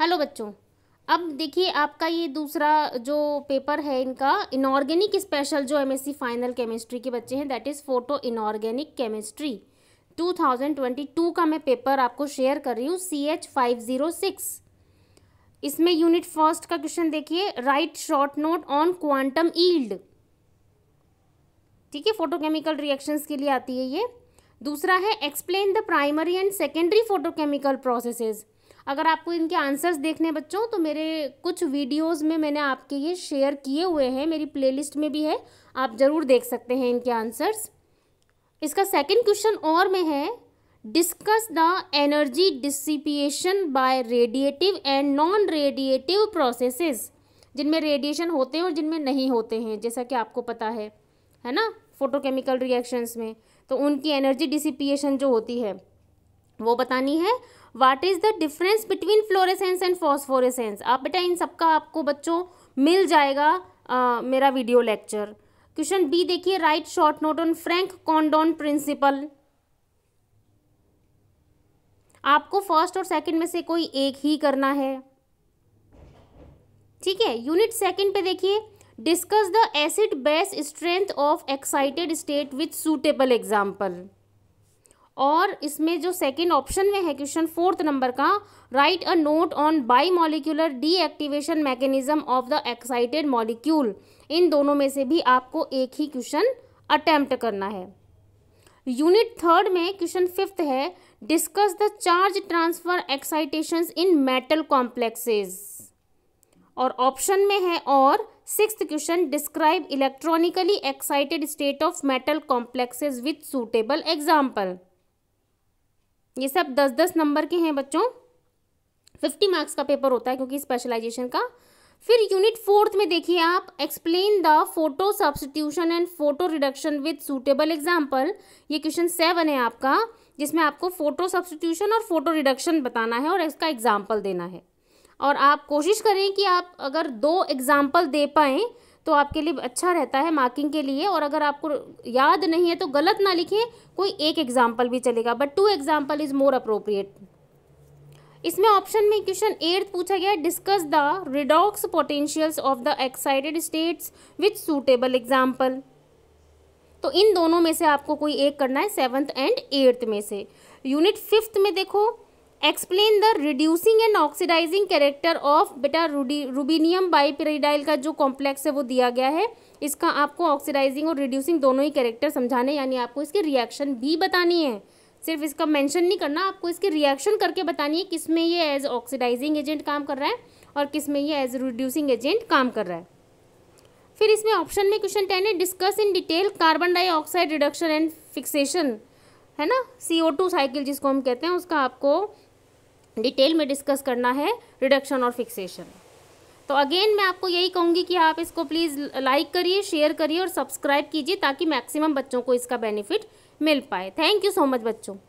hello बच्चों अब देखिए आपका ये दूसरा जो पेपर है इनका इनऑर्गेनिक स्पेशल जो एमएससी फाइनल केमिस्ट्री के बच्चे हैं that is photo inorganic chemistry 2022 का मैं पेपर आपको शेयर कर रही हूँ C H five zero six इसमें यूनिट फर्स्ट का क्वेश्चन देखिए write short note on quantum yield ठीक है फोटोकेमिकल रिएक्शंस के लिए आती है ये दूसरा है explain the primary and secondary photochemical processes अगर आपको इनके आंसर्स देखने बच्चों तो मेरे कुछ वीडियोस में मैंने आपके ये शेयर किए हुए हैं मेरी प्लेलिस्ट में भी है आप ज़रूर देख सकते हैं इनके आंसर्स इसका सेकंड क्वेश्चन और में है discuss the energy dissipation by radiative and non radiative processes जिनमें रेडिएशन होते हैं और जिनमें नहीं होते हैं जैसा कि आपको पता है है ना फोटोकेमिकल रिएक्शंस में तो उनकी एनर्जी डिसिपिएशन जो होती है वो बतानी है what is the difference between fluorescence and phosphorescence आप बेटा इन सबका आपको बच्चों मिल जाएगा आ, मेरा वीडियो लेक्चर क्वेश्चन बी देखिए write short note on Franck Condon principle आपको फर्स्ट और सेकंड में से कोई एक ही करना है ठीक है यूनिट सेकंड पे देखिए discuss the acid base strength of excited state with suitable example और इसमें जो सेकेंड ऑप्शन में है क्वेश्चन फोर्थ नंबर का write a note on bimolecular deactivation mechanism of the excited molecule इन दोनों में से भी आपको एक ही क्वेश्चन अटैम्प्ट करना है यूनिट थर्ड में क्वेश्चन फिफ्थ है discuss the charge transfer excitation in metal complexes और ऑप्शन में है और six question describe electronically excited state of metal complexes with suitable example ये सब दस दस नंबर के हैं बच्चों फिफ्टी मार्क्स का पेपर होता है क्योंकि स्पेशलाइजेशन का फिर यूनिट फोर्थ में देखिए आप explain the photo substitution and photo reduction with suitable example ये क्वेश्चन सेवन है आपका जिसमें आपको फोटो सब्सटीट्यूशन और फोटो रिडक्शन बताना है और इसका एग्जाम्पल देना है और आप कोशिश करें कि आप अगर दो एग्जाम्पल दे पाएँ तो आपके लिए अच्छा रहता है मार्किंग के लिए और अगर आपको याद नहीं है तो गलत ना लिखें कोई एक एग्जाम्पल भी चलेगा but two example is more appropriate इसमें ऑप्शन में क्वेश्चन एट्थ पूछा गया है discuss the redox potentials of the excited states with suitable example तो इन दोनों में से आपको कोई एक करना है सेवन्थ एंड एट्थ में से यूनिट फिफ्थ में देखो explain the reducing and oxidizing character of बेटा रूबीनियम बाईपेरिडाइल का जो कॉम्प्लेक्स है वो दिया गया है इसका आपको ऑक्सीडाइजिंग और रिड्यूसिंग दोनों ही कैरेक्टर समझाने यानी आपको इसके रिएक्शन भी बतानी है सिर्फ इसका मेंशन नहीं करना आपको इसके रिएक्शन करके बतानी है किस में ये एज ऑक्सीडाइजिंग एजेंट काम कर रहा है और किस में ये एज रिड्यूसिंग एजेंट काम कर रहा है फिर इसमें ऑप्शन में क्वेश्चन टेन है discuss in detail carbon dioxide reduction and fixation है ना सी ओ टू साइकिल जिसको हम कहते हैं उसका आपको डिटेल में डिस्कस करना है रिडक्शन और फिक्सेशन तो अगेन मैं आपको यही कहूँगी कि आप इसको प्लीज़ लाइक करिए शेयर करिए और सब्सक्राइब कीजिए ताकि मैक्सिमम बच्चों को इसका बेनिफिट मिल पाए थैंक यू सो मच बच्चों